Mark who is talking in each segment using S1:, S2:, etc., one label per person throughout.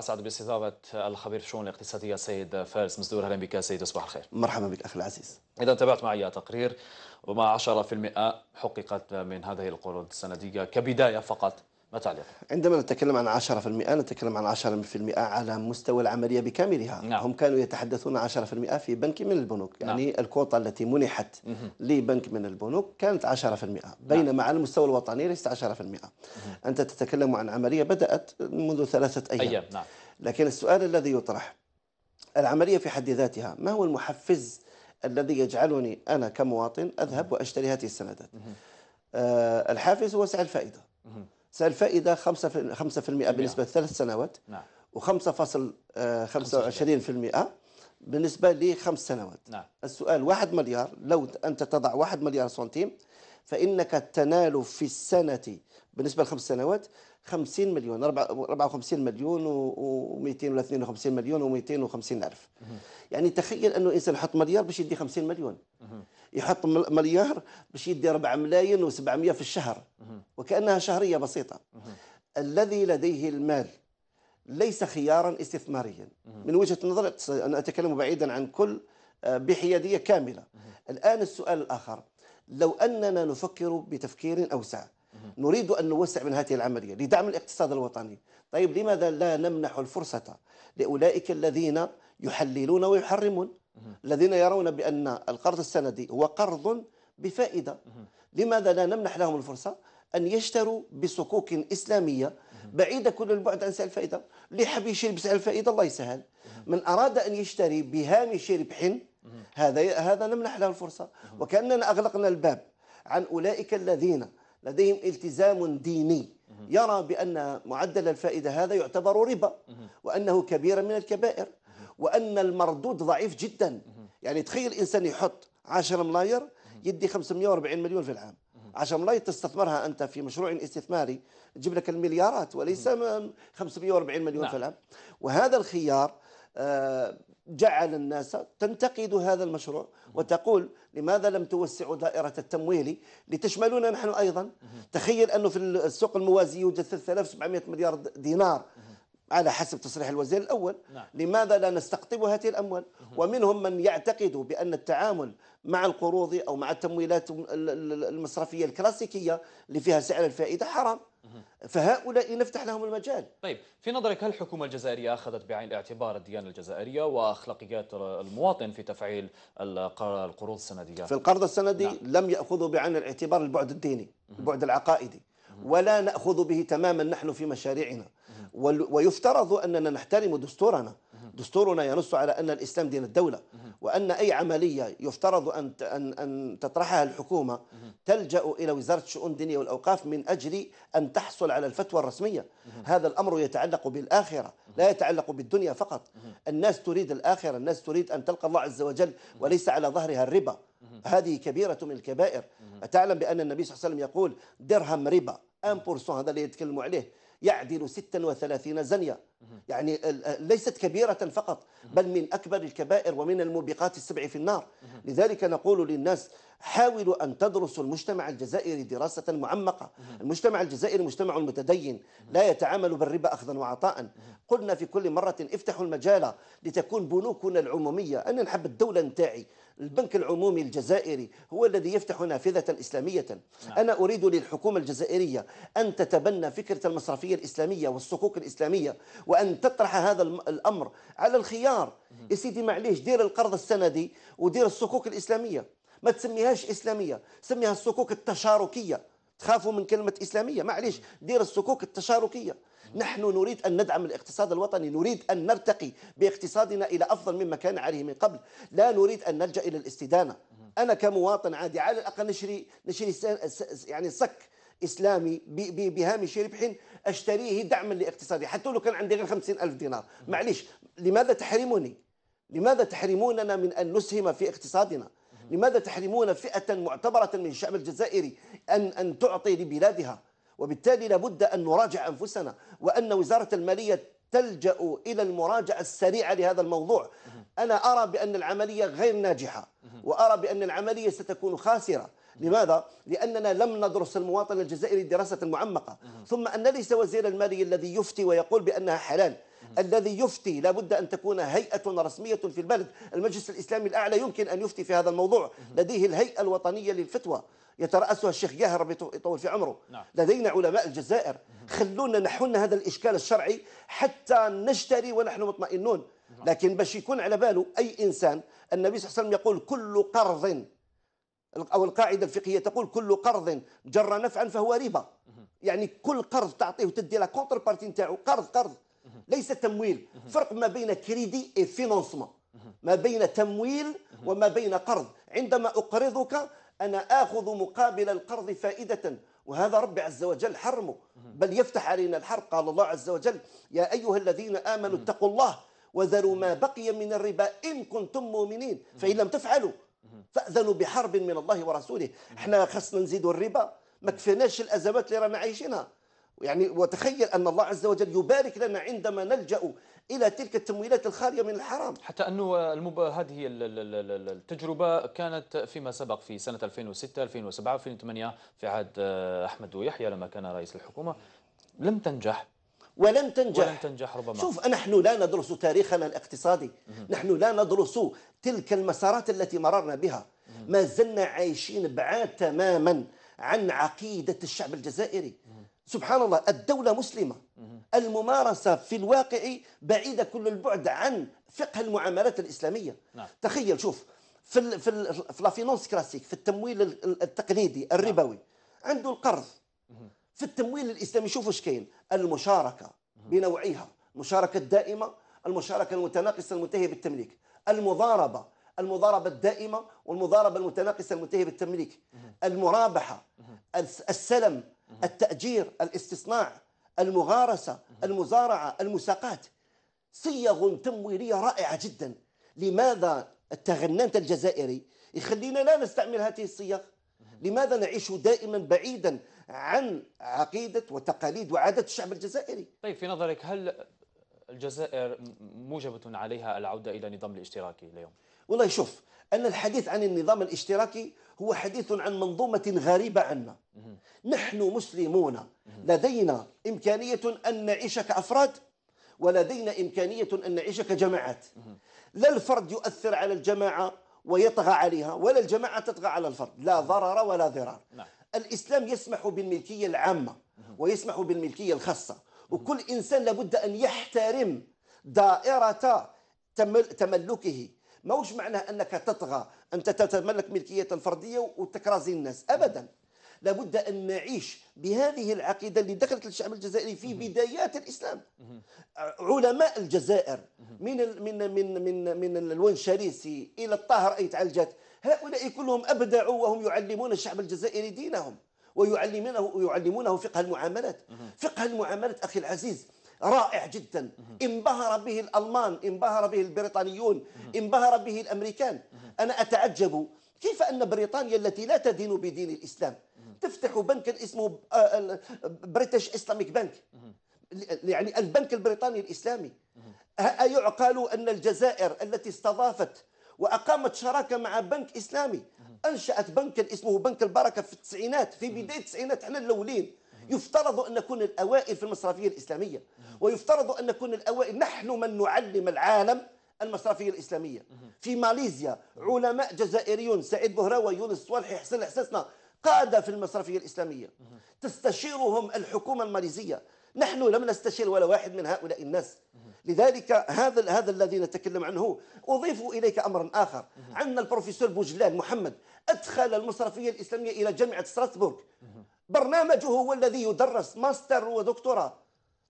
S1: اسعد باستضافه الخبير في الشؤون الاقتصاديه السيد فارس مزدور اهلا بك سيد صباح الخير مرحبا بك اخي العزيز اذا تابعت معي تقرير وما 10% حققت من هذه القروض السنديه كبدايه فقط ما تعليق
S2: عندما نتكلم عن 10% نتكلم عن 10% على مستوى العملية بكاملها نعم. هم كانوا يتحدثون 10% في بنك من البنوك نعم. يعني نعم. الكوطة التي منحت لبنك من البنوك كانت 10% نعم. بينما نعم. على المستوى الوطني ليست 10% مه. أنت تتكلم عن عملية بدأت منذ ثلاثة أيام, أيام. نعم. لكن السؤال الذي يطرح العملية في حد ذاتها ما هو المحفز الذي يجعلني أنا كمواطن أذهب وأشتري هذه السندات آه الحافز هو سعر الفائدة مه. فالفائده 5% 5% بالنسبه لثلاث سنوات نعم و5.25% آه، بالنسبه لخمس سنوات نعم. السؤال 1 مليار لو انت تضع 1 مليار سنتيم فانك تنال في السنه بالنسبه لخمس سنوات 50 مليون 54 مليون و200 ولا 52 مليون و250 الف يعني تخيل انه انسان يحط مليار باش يدي 50 مليون يحط مليار باش يدي 4 ملايين و700 في الشهر وكأنها شهرية بسيطة الذي لديه المال ليس خيارا استثماريا من وجهة نظر أنا أتكلم بعيدا عن كل آه، بحيادية كاملة الآن السؤال الآخر لو أننا نفكر بتفكير أوسع نريد أن نوسع من هذه العملية لدعم الاقتصاد الوطني طيب لماذا لا نمنح الفرصة لأولئك الذين يحللون ويحرمون الذين يرون بأن القرض السندي هو قرض بفائدة لماذا لا نمنح لهم الفرصة أن يشتروا بصكوك إسلامية بعيدة كل البعد عن سعر الفائدة اللي حاب يشري بسعر الفائدة الله يسهل من أراد أن يشتري بهامش ربح هذا هذا نمنح له الفرصة وكأننا أغلقنا الباب عن أولئك الذين لديهم التزام ديني يرى بأن معدل الفائدة هذا يعتبر ربا وأنه كبير من الكبائر وان المردود ضعيف جدا يعني تخيل انسان يحط 10 ملاير يدي 540 مليون في العام 10 ملاير تستثمرها انت في مشروع استثماري تجيب لك المليارات وليس 540 مليون نعم. في العام وهذا الخيار آه، جعل الناس تنتقد هذا المشروع وتقول لماذا لم توسعوا دائرة التمويل لتشملنا نحن أيضا تخيل أنه في السوق الموازي يوجد 3700 مليار دينار على حسب تصريح الوزير الأول نعم. لماذا لا نستقطب هذه الأموال ومنهم من يعتقد بأن التعامل مع القروض أو مع التمويلات المصرفية الكلاسيكية اللي فيها سعر الفائدة حرام فهؤلاء نفتح لهم المجال
S1: طيب في نظرك هل الحكومة الجزائرية أخذت بعين الاعتبار الديانة الجزائرية وأخلاقيات المواطن في تفعيل القروض السندية
S2: في القرض السندي نعم. لم يأخذوا بعين الاعتبار البعد الديني البعد العقائدي ولا نأخذ به تماما نحن في مشاريعنا ويفترض أننا نحترم دستورنا دستورنا ينص على أن الإسلام دين الدولة وأن أي عملية يفترض أن أن أن تطرحها الحكومة تلجأ إلى وزارة الشؤون الدينية والأوقاف من أجل أن تحصل على الفتوى الرسمية هذا الأمر يتعلق بالآخرة لا يتعلق بالدنيا فقط الناس تريد الآخرة الناس تريد أن تلقى الله عز وجل وليس على ظهرها الربا هذه كبيرة من الكبائر أتعلم بأن النبي صلى الله عليه وسلم يقول درهم ربا 1% هذا اللي يتكلموا عليه يعدل 36 زنية يعني ليست كبيرة فقط بل من أكبر الكبائر ومن الموبقات السبع في النار لذلك نقول للناس حاولوا أن تدرسوا المجتمع الجزائري دراسة معمقة المجتمع الجزائري مجتمع متدين لا يتعامل بالربا أخذا وعطاء قلنا في كل مرة افتحوا المجال لتكون بنوكنا العمومية أنا نحب الدولة نتاعي البنك العمومي الجزائري هو الذي يفتح نافذة إسلامية نعم. أنا أريد للحكومة الجزائرية أن تتبنى فكرة المصرفية الإسلامية والصكوك الإسلامية وأن تطرح هذا الأمر على الخيار يا سيدي معليش دير القرض السندي ودير الصكوك الإسلامية ما تسميهاش اسلاميه سميها الصكوك التشاركيه تخافوا من كلمه اسلاميه معليش دير الصكوك التشاركيه نحن نريد أن ندعم الاقتصاد الوطني نريد أن نرتقي باقتصادنا إلى أفضل مما كان عليه من قبل لا نريد أن نلجأ إلى الاستدانة أنا كمواطن عادي على الأقل نشري نشري يعني صك اسلامي بهامش ربح اشتريه دعما لاقتصادي حتى لو كان عندي غير 50000 دينار معليش لماذا تحرمني لماذا تحرموننا من ان نسهم في اقتصادنا لماذا تحرمون فئة معتبرة من الشعب الجزائري أن, أن تعطي لبلادها وبالتالي لابد أن نراجع أنفسنا وأن وزارة المالية تلجأ إلى المراجعة السريعة لهذا الموضوع أنا أرى بأن العملية غير ناجحة وأرى بأن العملية ستكون خاسرة لماذا؟ لأننا لم ندرس المواطن الجزائري دراسة معمقة ثم أن ليس وزير المالية الذي يفتي ويقول بأنها حلال الذي يفتي لابد أن تكون هيئة رسمية في البلد المجلس الإسلامي الأعلى يمكن أن يفتي في هذا الموضوع لديه الهيئة الوطنية للفتوى يترأسها الشيخ جاهر ربي يطول في عمره نعم. لدينا علماء الجزائر خلونا نحن هذا الإشكال الشرعي حتى نشتري ونحن مطمئنون نعم. لكن باش يكون على باله أي إنسان النبي صلى الله عليه وسلم يقول كل قرض أو القاعدة الفقهية تقول كل قرض جر نفعا فهو ربا يعني كل قرض تعطيه وتدي لا كونتر بارتي نتاعو قرض قرض ليس تمويل فرق ما بين كريدي اي فينانسمون ما بين تمويل وما بين قرض عندما أقرضك أنا آخذ مقابل القرض فائدة وهذا رب عز وجل حرمه بل يفتح علينا الحرب قال الله عز وجل يا أيها الذين آمنوا اتقوا الله وذروا ما بقي من الربا إن كنتم مؤمنين فإن لم تفعلوا فأذنوا بحرب من الله ورسوله احنا خصنا نزيدوا الربا ما كفيناش الأزمات اللي رانا عايشينها يعني وتخيل أن الله عز وجل يبارك لنا عندما نلجأ الى تلك التمويلات الخاليه من الحرام
S1: حتى انه المب... هذه التجربه كانت فيما سبق في سنه 2006 2007 2008 في عهد آه، احمد ويحيى
S2: لما كان رئيس الحكومه لم تنجح ولم تنجح ولم تنجح ربما شوف نحن لا ندرس تاريخنا الاقتصادي مم. نحن لا ندرس تلك المسارات التي مررنا بها مم. ما زلنا عايشين بعاد تماما عن عقيده الشعب الجزائري سبحان الله الدولة مسلمة الممارسة في الواقع بعيدة كل البعد عن فقه المعاملات الإسلامية نعم. تخيل شوف في الـ في الـ في لا فينونس كلاسيك في التمويل التقليدي نعم. الربوي نعم. عنده القرض في التمويل الإسلامي شوفوا اش كاين المشاركة بنوعيها المشاركة الدائمة المشاركة المتناقصة المنتهية بالتمليك المضاربة المضاربة الدائمة والمضاربة المتناقصة المنتهية بالتمليك المرابحة السلم التأجير الاستصناع المغارسة المزارعة المساقات صيغ تمويلية رائعة جدا لماذا التغننت الجزائري يخلينا لا نستعمل هذه الصيغ لماذا نعيش دائما بعيدا عن عقيدة وتقاليد وعادات الشعب الجزائري
S1: طيب في نظرك هل الجزائر موجبة عليها العودة إلى نظام الاشتراكي اليوم؟
S2: والله شوف أن الحديث عن النظام الاشتراكي هو حديث عن منظومة غريبة عنا نحن مسلمون لدينا إمكانية أن نعيش كأفراد ولدينا إمكانية أن نعيش كجماعات لا الفرد يؤثر على الجماعة ويطغى عليها ولا الجماعة تطغى على الفرد لا ضرر ولا ضرار نعم. الإسلام يسمح بالملكية العامة ويسمح بالملكية الخاصة وكل إنسان لابد أن يحترم دائرة تملكه ماهوش معناه انك تطغى انت تتملك ملكيه الفرديه وتكرازي الناس ابدا لابد ان نعيش بهذه العقيده اللي دخلت الشعب الجزائري في بدايات الاسلام علماء الجزائر من من من من من الونشريسي الى الطاهر ايت تعالجات هؤلاء كلهم ابدعوا وهم يعلمون الشعب الجزائري دينهم ويعلمونه ويعلمونه فقه المعاملات فقه المعاملات اخي العزيز رائع جدا انبهر به الألمان انبهر به البريطانيون انبهر به الأمريكان أنا أتعجب كيف أن بريطانيا التي لا تدين بدين الإسلام تفتح بنكا اسمه بريتش إسلاميك بنك يعني البنك البريطاني الإسلامي أيعقل أن الجزائر التي استضافت وأقامت شراكة مع بنك إسلامي أنشأت بنكا اسمه بنك البركة في التسعينات في بداية التسعينات احنا الأولين يفترض أن نكون الأوائل في المصرفية الإسلامية ويفترض أن نكون الأوائل نحن من نعلم العالم المصرفيه الاسلاميه في ماليزيا علماء جزائريون سعيد بهراوي يونس صالحي حسن الحساسنا قاده في المصرفيه الاسلاميه تستشيرهم الحكومه الماليزيه نحن لم نستشير ولا واحد من هؤلاء الناس لذلك هذا هذا الذي نتكلم عنه اضيف اليك امرا اخر عندنا البروفيسور بوجلان محمد ادخل المصرفيه الاسلاميه الى جامعه ستراسبورغ برنامجه هو الذي يدرس ماستر ودكتوراه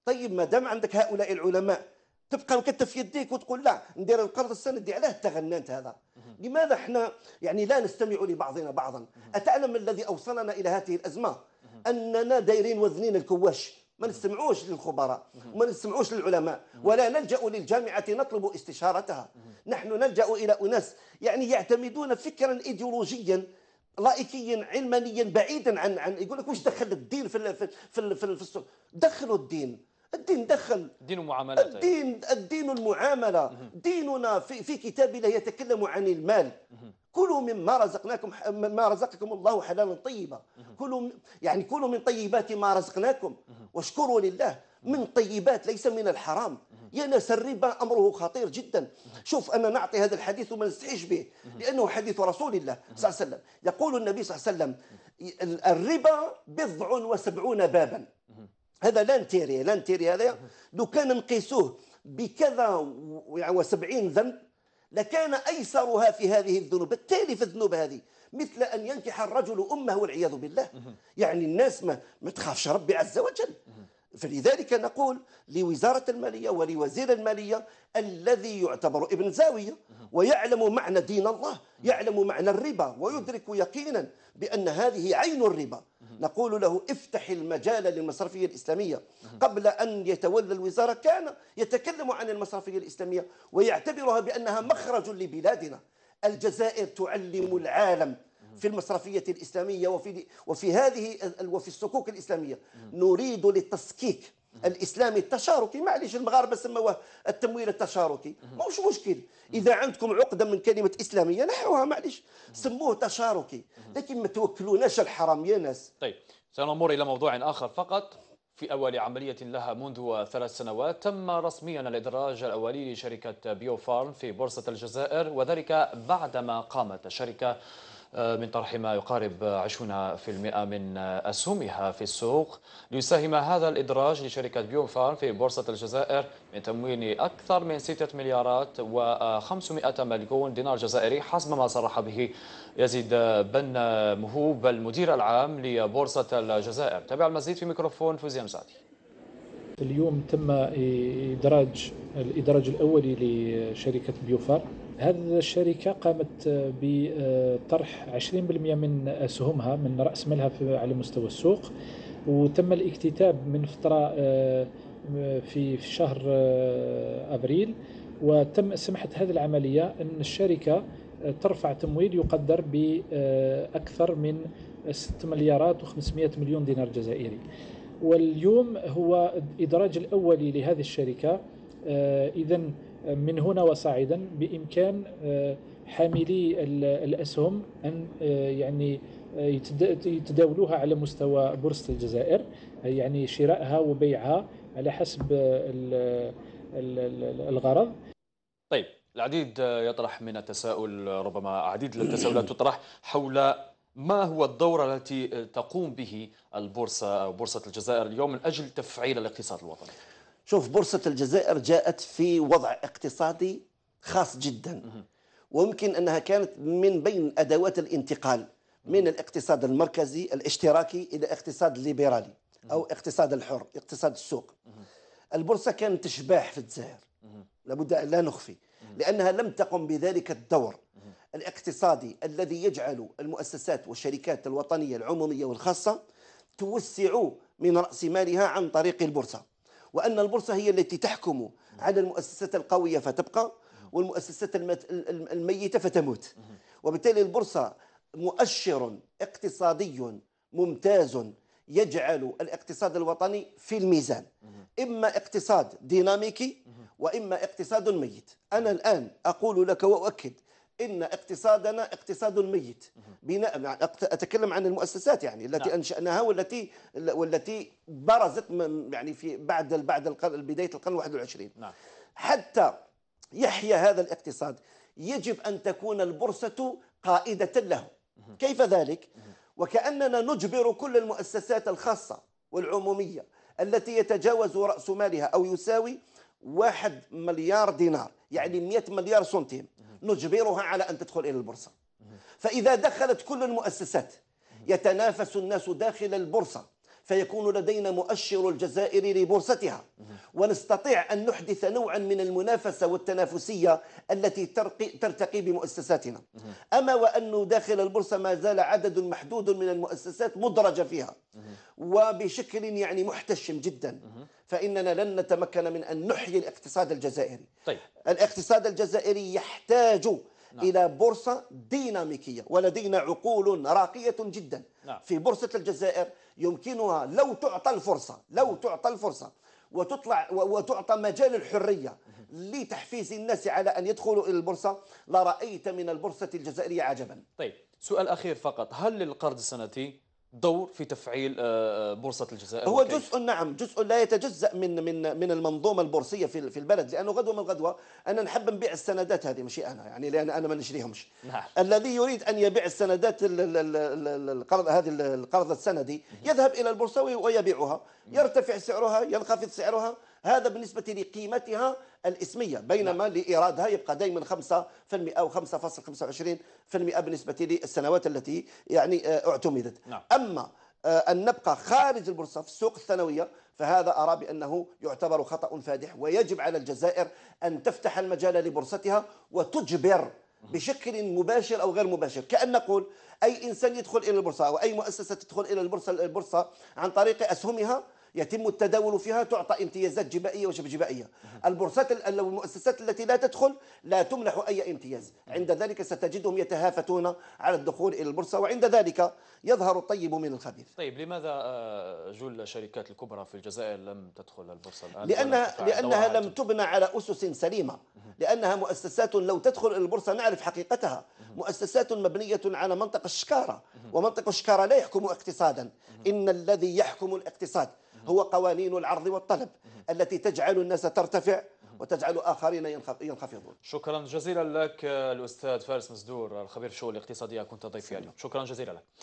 S2: طيب ما دام عندك هؤلاء العلماء تبقى مكتف في يديك وتقول لا ندير القرض السندي علاه تغننت هذا لماذا احنا يعني لا نستمع لبعضنا بعضا اتعلم الذي اوصلنا الى هذه الازمه اننا دايرين وزنين الكواش ما نستمعوش للخبراء وما نستمعوش للعلماء ولا نلجا للجامعه نطلب استشارتها نحن نلجا الى اناس يعني يعتمدون فكرا ايديولوجيا لائكيا علمانيا بعيدا عن عن يقول لك وش دخل الدين في في في, في السوق دخلوا الدين الدين دخل
S1: الدين المعامله الدين
S2: الدين المعامله ديننا في في كتاب الله يتكلم عن المال كلوا مما رزقناكم ما رزقكم الله حلالا طيبا كلوا يعني كلوا من طيبات ما رزقناكم واشكروا لله من طيبات ليس من الحرام ينسى الربا امره خطير جدا شوف انا نعطي هذا الحديث وما نستحيش به لانه حديث رسول الله صلى الله عليه وسلم يقول النبي صلى الله عليه وسلم الربا بضع وسبعون بابا هذا لانتيري لانتيري هذا لو كان نقيسوه بكذا يعني وسبعين ذنب لكان ايسرها في هذه الذنوب التالي في الذنوب هذه مثل ان ينكح الرجل امه والعياذ بالله يعني الناس ما, ما تخافش ربي عز وجل فلذلك نقول لوزارة المالية ولوزير المالية الذي يعتبر ابن زاوية ويعلم معنى دين الله يعلم معنى الربا ويدرك يقينا بأن هذه عين الربا نقول له افتح المجال للمصرفية الإسلامية قبل أن يتولى الوزارة كان يتكلم عن المصرفية الإسلامية ويعتبرها بأنها مخرج لبلادنا الجزائر تعلم العالم في المصرفية الإسلامية وفي وفي هذه وفي الصكوك الإسلامية نريد للتسكيك الاسلامي التشاركي معليش المغاربه سموه التمويل التشاركي ماهوش مشكل اذا عندكم عقده من كلمه اسلاميه نحوها معليش سموه تشاركي لكن ما توكلوناش الحرام يا ناس
S1: طيب سنمر الى موضوع اخر فقط في أول عملية لها منذ ثلاث سنوات تم رسميا الإدراج الأولي لشركة بيوفارم في بورصة الجزائر وذلك بعدما قامت الشركة آه، من طرح ما يقارب 20% من أسهمها في السوق ليساهم هذا الإدراج لشركة فارم في بورصة الجزائر من تموين أكثر من 6 مليارات و500 مليون دينار جزائري حسب ما صرح به يزيد بن مهوب المدير العام لبورصة الجزائر تابع المزيد في ميكروفون فوزي أمزادي اليوم تم إدراج الإدراج الأولي لشركة بيوفار هذه الشركة قامت بطرح 20% من أسهمها من رأس مالها على مستوى السوق وتم الاكتتاب من فترة آه، في شهر آه، أبريل وتم سمحت هذه العملية أن الشركة آه، ترفع تمويل يقدر بأكثر من 6 مليارات و500 مليون دينار جزائري واليوم هو الإدراج الأولي لهذه الشركة آه، إذا من هنا وصاعدا بإمكان آه، حاملي الأسهم أن آه، يعني يتداولوها على مستوى بورصة الجزائر يعني شرائها وبيعها على حسب الغرض طيب العديد يطرح من التساؤل ربما عديد التساؤلات تطرح حول ما هو الدور التي آه، تقوم به البورصة بورصة الجزائر اليوم من أجل تفعيل الاقتصاد الوطني؟
S2: شوف بورصة الجزائر جاءت في وضع اقتصادي خاص جدا ويمكن أنها كانت من بين أدوات الانتقال من الاقتصاد المركزي الاشتراكي إلى اقتصاد الليبرالي أو اقتصاد الحر اقتصاد السوق البورصة كانت تشباح في الجزائر لابد أن لا نخفي لأنها لم تقم بذلك الدور الاقتصادي الذي يجعل المؤسسات والشركات الوطنية العمومية والخاصة توسع من رأس مالها عن طريق البورصة وأن البورصة هي التي تحكم على المؤسسات القوية فتبقى والمؤسسات الميتة فتموت وبالتالي البورصة مؤشر اقتصادي ممتاز يجعل الاقتصاد الوطني في الميزان إما اقتصاد ديناميكي وإما اقتصاد ميت أنا الآن أقول لك وأؤكد ان اقتصادنا اقتصاد ميت بناء اتكلم عن المؤسسات يعني التي نعم. انشاناها والتي والتي برزت يعني في بعد بعد بدايه القرن 21 نعم. حتى يحيا هذا الاقتصاد يجب ان تكون البورصه قائده له كيف ذلك وكاننا نجبر كل المؤسسات الخاصه والعموميه التي يتجاوز راس مالها او يساوي واحد مليار دينار يعني 100 مليار سنتيم نجبرها على أن تدخل إلى البورصة فإذا دخلت كل المؤسسات يتنافس الناس داخل البورصة فيكون لدينا مؤشر الجزائر لبورصتها ونستطيع أن نحدث نوعا من المنافسة والتنافسية التي ترتقي بمؤسساتنا أما وأنه داخل البورصة ما زال عدد محدود من المؤسسات مدرجة فيها وبشكل يعني محتشم جدا فإننا لن نتمكن من أن نحيي الاقتصاد الجزائري طيب. الاقتصاد الجزائري يحتاج نعم. إلى بورصة ديناميكية ولدينا عقول راقية جدا نعم. في بورصة الجزائر يمكنها لو تعطى الفرصة لو تعطى الفرصة وتطلع وتعطى مجال الحرية لتحفيز الناس على أن يدخلوا إلى البورصة لرأيت من البورصة الجزائرية عجبا
S1: طيب سؤال أخير فقط هل للقرض السنتي دور في تفعيل آه، آه، بورصه
S3: الجزائر هو جزء
S2: نعم جزء لا يتجزا من من من المنظومه البورصيه في في البلد لانه غدوه من غدوه انا نحب نبيع السندات هذه ماشي انا يعني لان انا ما نشريهمش نعم. الذي يريد ان يبيع السندات القرض هذه القرض السندي يذهب الى البورصه ويبيعها يرتفع سعرها ينخفض سعرها هذا بالنسبة لقيمتها الاسمية بينما نعم. لإيرادها يبقى دائما 5% أو 5.25% بالنسبة للسنوات التي يعني آه، اعتمدت نعم. أما آه، أن نبقى خارج البورصة في السوق الثانوية فهذا أرى بأنه يعتبر خطأ فادح ويجب على الجزائر أن تفتح المجال لبورصتها وتجبر بشكل مباشر أو غير مباشر كأن نقول أي إنسان يدخل إلى البورصة أو أي مؤسسة تدخل إلى البورصة, البورصة عن طريق أسهمها يتم التداول فيها تعطى امتيازات جبائيه وشبه جبائيه البورصات المؤسسات التي لا تدخل لا تمنح اي امتياز عند ذلك ستجدهم يتهافتون على الدخول الى البورصه وعند ذلك يظهر الطيب من الخبيث
S1: طيب لماذا آه، جل الشركات الكبرى في الجزائر لم تدخل البورصه الان لانها لانها لم
S2: تبنى على اسس سليمه لانها مؤسسات لو تدخل البورصه نعرف حقيقتها مؤسسات مبنيه على منطق الشكاره ومنطق الشكاره لا يحكم اقتصادا ان الذي يحكم الاقتصاد هو قوانين العرض والطلب التي تجعل الناس ترتفع وتجعل آخرين ينخفضون
S1: شكرا جزيلا لك الأستاذ فارس مزدور الخبير الشؤون الاقتصادية كنت ضيفي اليوم شكرا جزيلا لك